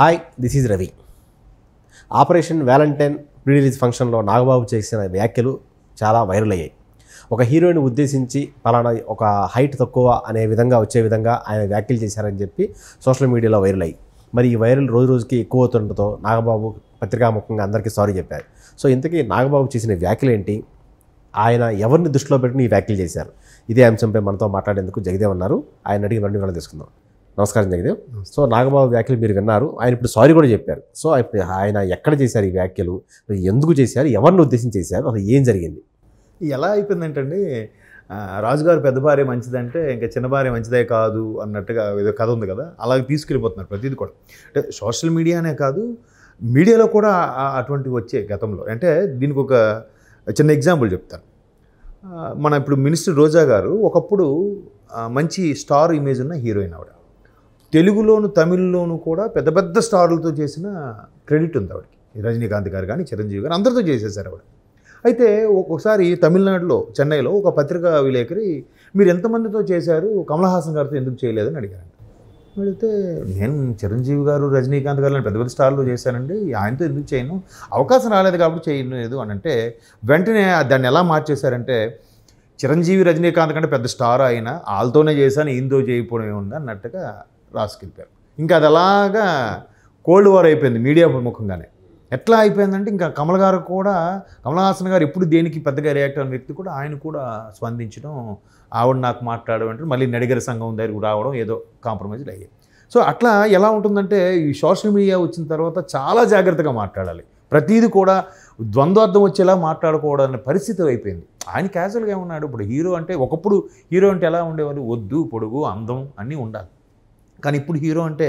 hi this is Ravi Operation Valentine release ఫంక్షన్లో నాగబాబు చేసిన వ్యాఖ్యలు చాలా వైరల్ అయ్యాయి ఒక హీరోయిన్ ఉద్దేశించి పలానా ఒక హైట్ తక్కువ అనే విధంగా వచ్చే విధంగా ఆయన వ్యాఖ్యలు చేశారని చెప్పి సోషల్ మీడియాలో వైరల్ అయ్యి మరి ఈ వైరల్ రోజు రోజుకి ఎక్కువ అవుతుండటంతో నాగబాబు పత్రికాముఖంగా అందరికీ సారీ చెప్పారు సో ఇంతకీ నాగబాబు చేసిన వ్యాఖ్యలు ఏంటి ఆయన ఎవరిని దృష్టిలో పెట్టుకుని ఈ వ్యాఖ్యలు చేశారు ఇదే అంశంపై మనతో మాట్లాడేందుకు జగదేవ్ అన్నారు ఆయన అడిగి రెండు వివరాలు తీసుకుందాం నమస్కారం జగదేవ్ సో నాగబాబు వ్యాఖ్యలు మీరు విన్నారు ఆయన ఇప్పుడు సారీ కూడా చెప్పారు సో ఇప్పుడు ఆయన ఎక్కడ చేశారు ఈ వ్యాఖ్యలు ఎందుకు చేశారు ఎవరిని ఉద్దేశించి చేశారు అసలు ఏం జరిగింది ఎలా అయిపోయిందంటండి రాజుగారు పెద్ద భార్య మంచిదంటే ఇంకా చిన్న భార్య మంచిదే కాదు అన్నట్టుగా ఏదో కథ ఉంది కదా అలాగే తీసుకెళ్ళిపోతున్నారు ప్రతిదీ కూడా అంటే సోషల్ మీడియానే కాదు మీడియాలో కూడా అటువంటివి వచ్చే గతంలో అంటే దీనికి ఒక చిన్న ఎగ్జాంపుల్ చెప్తాను మన ఇప్పుడు మినిస్టర్ రోజా గారు ఒకప్పుడు మంచి స్టార్ ఇమేజ్ ఉన్న హీరోయిన్ ఆవిడ తెలుగులోను తమిళ్లోను కూడా పెద్ద పెద్ద స్టార్లతో చేసిన క్రెడిట్ ఉంది ఆవిడకి రజనీకాంత్ గారు కానీ చిరంజీవి గారు అందరితో చేసేసారు ఆవిడ అయితే ఒకసారి తమిళనాడులో చెన్నైలో ఒక పత్రికా విలేకరి మీరు ఎంతమందితో చేశారు కమలహాసన్ గారితో ఎందుకు చేయలేదని అడిగారంట అడిగితే నేను చిరంజీవి గారు రజనీకాంత్ గారు పెద్ద పెద్ద స్టార్లు చేశానండి ఆయనతో ఎందుకు చేయను అవకాశం రాలేదు కాబట్టి లేదు అని అంటే వెంటనే దాన్ని ఎలా మార్చేశారంటే చిరంజీవి రజనీకాంత్ కంటే పెద్ద స్టార్ అయినా వాళ్ళతోనే చేశాను ఏందో చేయకపోవడం ఏముంది అన్నట్టుగా రాసుకెళ్ళిపోయారు ఇంకా అది అలాగా కోల్డ్ వార్ అయిపోయింది మీడియా ప్రముఖంగానే ఎట్లా అయిపోయిందంటే ఇంకా కమల్ గారు కూడా కమలహాసన్ గారు ఎప్పుడు దేనికి పెద్దగా రియాక్ట్ అయిన వ్యక్తి కూడా ఆయన కూడా స్పందించడం ఆవిడ నాకు మాట్లాడమంటే మళ్ళీ నడిగర సంఘం దగ్గరకు రావడం ఏదో కాంప్రమైజ్లు అయ్యాయి సో అట్లా ఎలా ఉంటుందంటే ఈ సోషల్ మీడియా వచ్చిన తర్వాత చాలా జాగ్రత్తగా మాట్లాడాలి ప్రతీది కూడా ద్వంద్వార్థం వచ్చేలా మాట్లాడుకోవడానికి పరిస్థితి అయిపోయింది ఆయన క్యాజువల్గా ఏమన్నాడు ఇప్పుడు హీరో అంటే ఒకప్పుడు హీరో అంటే ఎలా ఉండేవాళ్ళు వద్దు పొడుగు అందం అన్నీ ఉండాలి కానీ ఇప్పుడు హీరో అంటే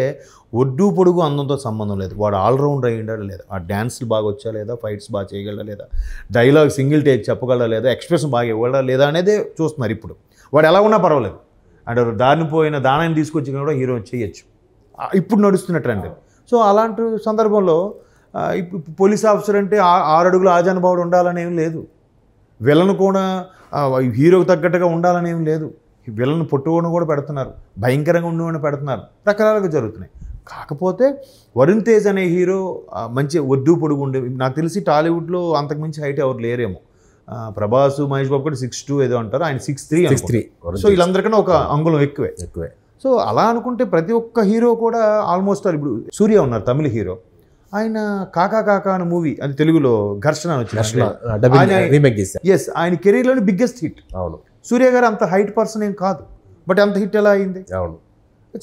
ఒడ్డు పొడుగు అందంతో సంబంధం లేదు వాడు ఆల్రౌండ్ అయ్యిండా లేదా ఆ డ్యాన్స్లు బాగా వచ్చా లేదా ఫైట్స్ బాగా చేయగలడా లేదా డైలాగ్ సింగిల్ టేక్ చెప్పగలడా లేదా ఎక్స్ప్రెషన్ బాగా ఇవ్వడా లేదా అనేది చూస్తున్నారు ఇప్పుడు వాడు ఎలా ఉన్నా పర్వాలేదు అండ్ దారిని పోయిన దానాన్ని తీసుకొచ్చి కూడా హీరో చేయొచ్చు ఇప్పుడు నడుస్తున్న ట్రెండ్ సో అలాంటి సందర్భంలో ఇప్పుడు పోలీస్ ఆఫీసర్ అంటే ఆరు అడుగులు ఆజానుభావుడు ఉండాలనేం లేదు విలను కూడా హీరోకి తగ్గట్టుగా ఉండాలనేం లేదు వీళ్ళని పొట్టుకొని కూడా పెడుతున్నారు భయంకరంగా ఉండి పెడుతున్నారు రకరకాలుగా జరుగుతున్నాయి కాకపోతే వరుణ్ తేజ్ అనే హీరో మంచి ఒడ్డు పొడుగు ఉండే నాకు తెలిసి టాలీవుడ్లో అంతకుమించి హైట్ ఎవరు లేరేమో ప్రభాస్ మహేష్ బాబు కూడా సిక్స్ టూ ఏదో అంటారు ఆయన six three six three so వీళ్ళందరికన్నా ఒక అంగుళం ఎక్కువే ఎక్కువే సో అలా అనుకుంటే ప్రతి ఒక్క హీరో కూడా ఆల్మోస్ట్ ఇప్పుడు సూర్య ఉన్నారు తమిళ హీరో ఆయన కాకా కాకా అనే మూవీ అది తెలుగులో ఘర్షణ వచ్చింది ఎస్ ఆయన కెరీర్లోని బిగ్గెస్ట్ హిట్ అవును సూర్య గారు అంత హైట్ పర్సన్ ఏం కాదు బట్ అంత హిట్ ఎలా అయింది అవును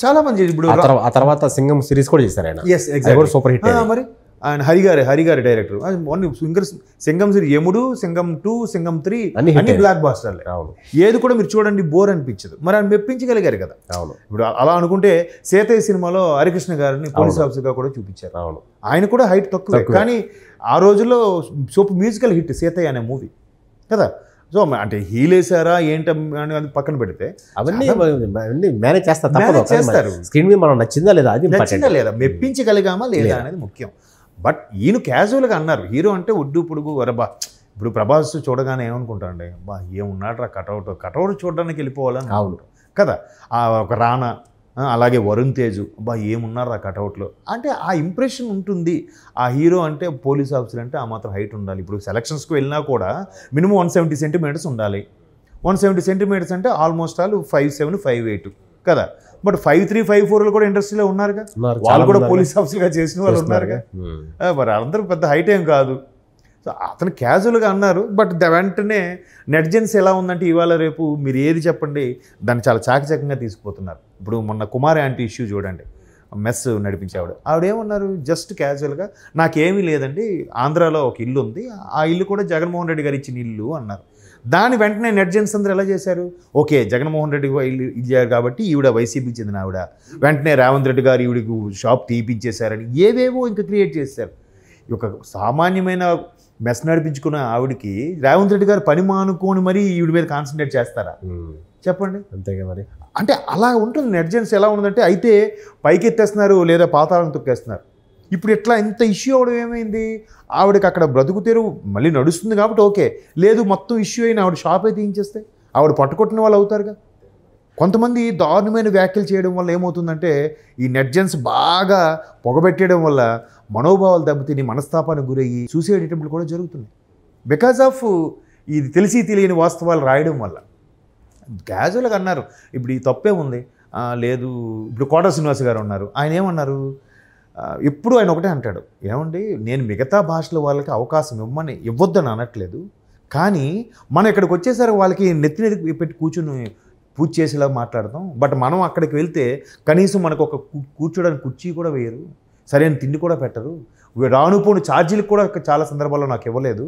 చాలా మంది ఇప్పుడు ఆ తర్వాత సింగం సిరీస్ కూడా చేశారు ఆయన ఎస్ ఎగ్జాక్ట్ సూపర్ హిట్ మరి ఆయన హరిగారి హరిగారి డైరెక్టర్ ఓన్లీ సింగర్ సింగం సిరి యముడు సింగం టూ సింగం త్రీ అన్ని బ్లాక్ బాస్టర్లే ఏది కూడా మీరు చూడండి బోర్ అనిపించదు మరి ఆయన మెప్పించగలిగారు కదా ఇప్పుడు అలా అనుకుంటే సేతయ్య సినిమాలో హరికృష్ణ గారిని పోలీస్ ఆఫీసర్గా కూడా చూపించారు ఆయన కూడా హైట్ తక్కువ కానీ ఆ రోజుల్లో సూపర్ మ్యూజికల్ హిట్ సేతయ్య అనే మూవీ కదా సో అంటే హీలేసారా ఏంటి అని పక్కన పెడితే అవన్నీ అవన్నీ మేనేజ్ చేస్తారు చేస్తారు స్క్రీన్ మీద మనం నచ్చిందా లేదా అది నచ్చిందా లేదా మెప్పించగలిగామా లేదా అనేది ముఖ్యం బట్ ఈయన క్యాజువల్గా అన్నారు హీరో అంటే ఒడ్డు పొడుగు వరబా ఇప్పుడు ప్రభాస్ చూడగానే ఏమనుకుంటాండి బా ఏమున్నాడు రా కటౌట్ కటౌట్ చూడడానికి వెళ్ళిపోవాలని అవును కదా ఆ ఒక రానా అలాగే వరుణ్ తేజు బా ఏమున్నారు ఆ కటౌట్లో అంటే ఆ ఇంప్రెషన్ ఉంటుంది ఆ హీరో అంటే పోలీస్ ఆఫీసర్ అంటే ఆ మాత్రం హైట్ ఉండాలి ఇప్పుడు సెలక్షన్స్కి వెళ్ళినా కూడా మినిమం వన్ సెవెంటీ సెంటీమీటర్స్ ఉండాలి వన్ సెవెంటీ సెంటీమీటర్స్ అంటే almost all five seven five eight కదా బట్ ఫైవ్ త్రీ ఫైవ్ ఫోర్లు కూడా ఇండస్ట్రీలో ఉన్నారుగా వాళ్ళు కూడా పోలీస్ ఆఫీసర్గా చేసిన వాళ్ళు ఉన్నారుగా మరి అందరూ పెద్ద హైట్ ఏం కాదు సో అతను క్యాజువల్గా అన్నారు బట్ ద వెంటనే నెట్జెన్స్ ఎలా ఉందంటే ఇవాళ రేపు మీరు ఏది చెప్పండి దాన్ని చాలా చాకచకంగా తీసుకుపోతున్నారు ఇప్పుడు మొన్న కుమార్ యాంటీ ఇష్యూ చూడండి మెస్ నడిపించేవాడు ఆవిడేమన్నారు జస్ట్ క్యాజువల్గా నాకేమీ లేదండి ఆంధ్రాలో ఒక ఇల్లు ఉంది ఆ ఇల్లు కూడా జగన్మోహన్ రెడ్డి గారు ఇచ్చిన ఇల్లు అన్నారు దాని వెంటనే నెట్జెన్స్ అందరూ ఎలా చేశారు ఓకే జగన్మోహన్ రెడ్డి ఇచ్చారు కాబట్టి ఈవిడ వైసీపీ చెందిన ఆవిడ వెంటనే రేవంత్ రెడ్డి గారు ఈవిడకు షాప్ తీయించేశారని ఏవేవో ఇంకా క్రియేట్ చేశారు ఒక సామాన్యమైన మెస్ నడిపించుకున్న ఆవిడకి రేవంత్ రెడ్డి గారు పని మానుకొని మరీ ఈవిడ మీద కాన్సన్ట్రేట్ చేస్తారా చెప్పండి అంతేగా మరి అంటే అలా ఉంటుంది నెట్జెన్స్ ఎలా ఉందంటే అయితే పైకెత్తేస్తున్నారు లేదా పాతాలను తొక్కేస్తున్నారు ఇప్పుడు ఎట్లా ఇంత ఇష్యూ అవడం ఏమైంది ఆవిడకి అక్కడ బ్రతుకు తెరువు మళ్ళీ నడుస్తుంది కాబట్టి ఓకే లేదు మొత్తం ఇష్యూ అయిన ఆవిడ షాప్ అయితే ఏం చేస్తే ఆవిడ పట్టుకొట్టిన వాళ్ళు అవుతారుగా కొంతమంది దారుణమైన వ్యాఖ్యలు చేయడం వల్ల ఏమవుతుందంటే ఈ నెట్జెన్స్ బాగా పొగబెట్టేయడం వల్ల మనోభావాలు దెబ్బతిని మనస్తాపానికి గురయ్యి సూసైడ్ అటెంప్ట్లు కూడా జరుగుతున్నాయి బికాజ్ ఆఫ్ ఇది తెలిసి తెలియని వాస్తవాలు రాయడం వల్ల క్యాజువల్గా అన్నారు ఇప్పుడు ఈ తప్పే ఉంది లేదు ఇప్పుడు కోట శ్రీనివాస్ గారు ఉన్నారు ఆయన ఏమన్నారు ఎప్పుడు ఆయన ఒకటే అంటాడు ఏమండి నేను మిగతా భాషల వాళ్ళకి అవకాశం ఇవ్వమని ఇవ్వద్దని అనట్లేదు కానీ మనం ఇక్కడికి వచ్చేసరికి వాళ్ళకి నెత్తినెది పెట్టి కూర్చుని పూజ చేసేలా మాట్లాడతాం బట్ మనం అక్కడికి వెళ్తే కనీసం మనకు ఒక కూర్చోడానికి కుర్చీ కూడా వేయరు సరైన తిండి కూడా పెట్టరు రాను పోను ఛార్జీలు కూడా చాలా సందర్భాల్లో నాకు ఇవ్వలేదు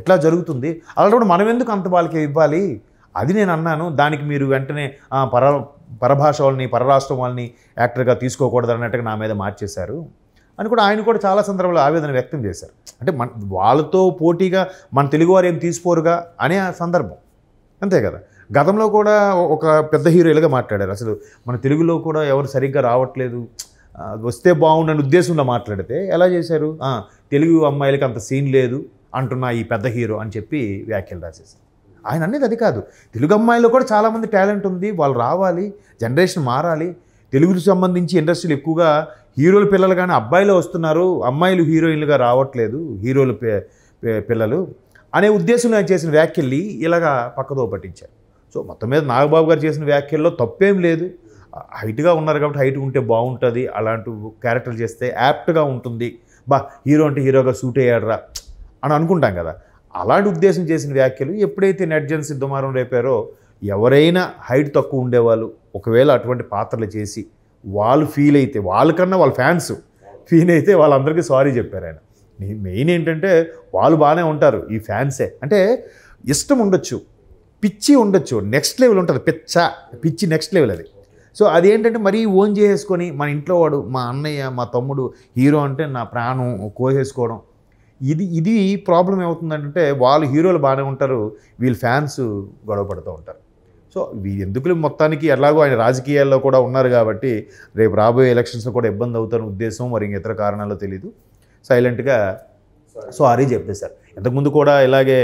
ఎట్లా జరుగుతుంది కూడా మనం ఎందుకు అంత వాళ్ళకి ఇవ్వాలి అది నేను అన్నాను దానికి మీరు వెంటనే పర పరభాష వాళ్ళని పరరాష్ట్రం వాళ్ళని యాక్టర్గా తీసుకోకూడదు అన్నట్టుగా నా మీద మార్చేశారు అని కూడా ఆయన కూడా చాలా సందర్భాలు ఆవేదన వ్యక్తం చేశారు అంటే మన వాళ్ళతో పోటీగా మన తెలుగువారు ఏం తీసుకోరుగా అనే సందర్భం అంతే కదా గతంలో కూడా ఒక పెద్ద హీరోలుగా మాట్లాడారు అసలు మన తెలుగులో కూడా ఎవరు సరిగ్గా రావట్లేదు వస్తే బాగుండని ఉద్దేశంలో మాట్లాడితే ఎలా చేశారు తెలుగు అమ్మాయిలకి అంత సీన్ లేదు అంటున్న ఈ పెద్ద హీరో అని చెప్పి వ్యాఖ్యలు రాసేసారు ఆయన అనేది అది కాదు తెలుగు అమ్మాయిలో కూడా చాలామంది టాలెంట్ ఉంది వాళ్ళు రావాలి జనరేషన్ మారాలి తెలుగుకు సంబంధించి ఇండస్ట్రీలు ఎక్కువగా హీరోల పిల్లలు కానీ అబ్బాయిలు వస్తున్నారు అమ్మాయిలు హీరోయిన్లుగా రావట్లేదు హీరోలు పిల్లలు అనే ఉద్దేశంలో ఆయన చేసిన వ్యాఖ్యల్ని ఇలాగా పక్కదో పట్టించారు సో మొత్తం మీద నాగబాబు గారు చేసిన వ్యాఖ్యల్లో తప్పేం లేదు హైట్గా ఉన్నారు కాబట్టి హైట్ ఉంటే బాగుంటుంది అలాంటి క్యారెక్టర్లు చేస్తే యాప్ట్గా ఉంటుంది బా హీరో అంటే హీరోగా సూట్ అయ్యాడరా అని అనుకుంటాం కదా అలాంటి ఉద్దేశం చేసిన వ్యాఖ్యలు ఎప్పుడైతే నెట్జన్ సిద్ధమారం రేపారో ఎవరైనా హైట్ తక్కువ ఉండేవాళ్ళు ఒకవేళ అటువంటి పాత్రలు చేసి వాళ్ళు ఫీల్ అయితే వాళ్ళకన్నా వాళ్ళ ఫ్యాన్స్ ఫీల్ అయితే వాళ్ళందరికీ సారీ చెప్పారు ఆయన మెయిన్ ఏంటంటే వాళ్ళు బాగానే ఉంటారు ఈ ఫ్యాన్సే అంటే ఇష్టం ఉండొచ్చు పిచ్చి ఉండొచ్చు నెక్స్ట్ లెవెల్ ఉంటుంది పిచ్చ పిచ్చి నెక్స్ట్ లెవెల్ అది సో అదేంటంటే మరీ ఓన్ చేసేసుకొని మన ఇంట్లో వాడు మా అన్నయ్య మా తమ్ముడు హీరో అంటే నా ప్రాణం కోసేసుకోవడం ఇది ఇది ప్రాబ్లం ఏమవుతుందంటే వాళ్ళు హీరోలు బాగానే ఉంటారు వీళ్ళు ఫ్యాన్స్ గొడవ పడుతూ ఉంటారు సో ఎందుకు మొత్తానికి ఎలాగో ఆయన రాజకీయాల్లో కూడా ఉన్నారు కాబట్టి రేపు రాబోయే ఎలక్షన్స్ కూడా ఇబ్బంది అవుతారు ఉద్దేశం మరి ఇతర కారణాలు తెలీదు సైలెంట్గా సారీ చెప్పేశారు ఇంతకుముందు కూడా ఇలాగే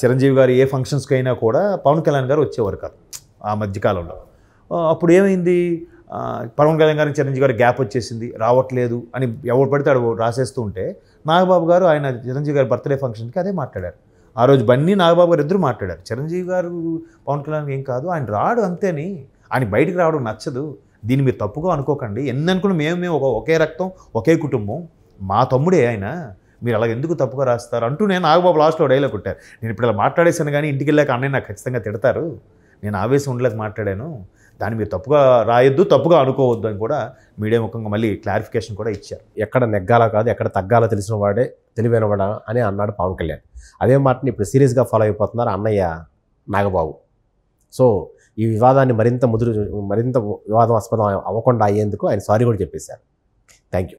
చిరంజీవి గారు ఏ ఫంక్షన్స్కి అయినా కూడా పవన్ కళ్యాణ్ గారు వచ్చేవారు కాదు ఆ మధ్యకాలంలో అప్పుడు ఏమైంది పవన్ కళ్యాణ్ గారిని చిరంజీవి గారు గ్యాప్ వచ్చేసింది రావట్లేదు అని ఎవరు పడితే అడుగు రాసేస్తూ ఉంటే నాగబాబు గారు ఆయన చిరంజీవి గారి బర్త్డే ఫంక్షన్కి అదే మాట్లాడారు ఆ రోజు బన్నీ నాగబాబు గారు ఇద్దరు మాట్లాడారు చిరంజీవి గారు పవన్ కళ్యాణ్ ఏం కాదు ఆయన రాడు అంతేని ఆయన బయటికి రావడం నచ్చదు దీన్ని మీరు తప్పుగా అనుకోకండి ఎన్ని అనుకున్న మేము మేము ఒక ఒకే రక్తం ఒకే కుటుంబం మా తమ్ముడే ఆయన మీరు అలా ఎందుకు తప్పుగా రాస్తారు అంటూ నేను నాగబాబు లాస్ట్లో డైలాగ్ కొట్టారు నేను ఇప్పుడు ఇలా మాట్లాడేశాను కానీ ఇంటికి వెళ్ళాక అన్నయ్య నాకు ఖచ్చితంగా తిడతారు నేను ఆవేశం ఉండలేక మాట్లాడాను దాన్ని మీరు తప్పుగా రాయొద్దు తప్పుగా అనుకోవద్దు అని కూడా మీడియా ముఖంగా మళ్ళీ క్లారిఫికేషన్ కూడా ఇచ్చారు ఎక్కడ నెగ్గాల కాదు ఎక్కడ తగ్గాలో తెలిసిన వాడే తెలివైన వాడా అని అన్నాడు పవన్ కళ్యాణ్ అదే మాటని ఇప్పుడు సీరియస్గా ఫాలో అయిపోతున్నారు అన్నయ్య నాగబాబు సో ఈ వివాదాన్ని మరింత ముదురు మరింత వివాదాస్పదం అవ్వకుండా అయ్యేందుకు ఆయన సారీ కూడా చెప్పేశారు థ్యాంక్ యూ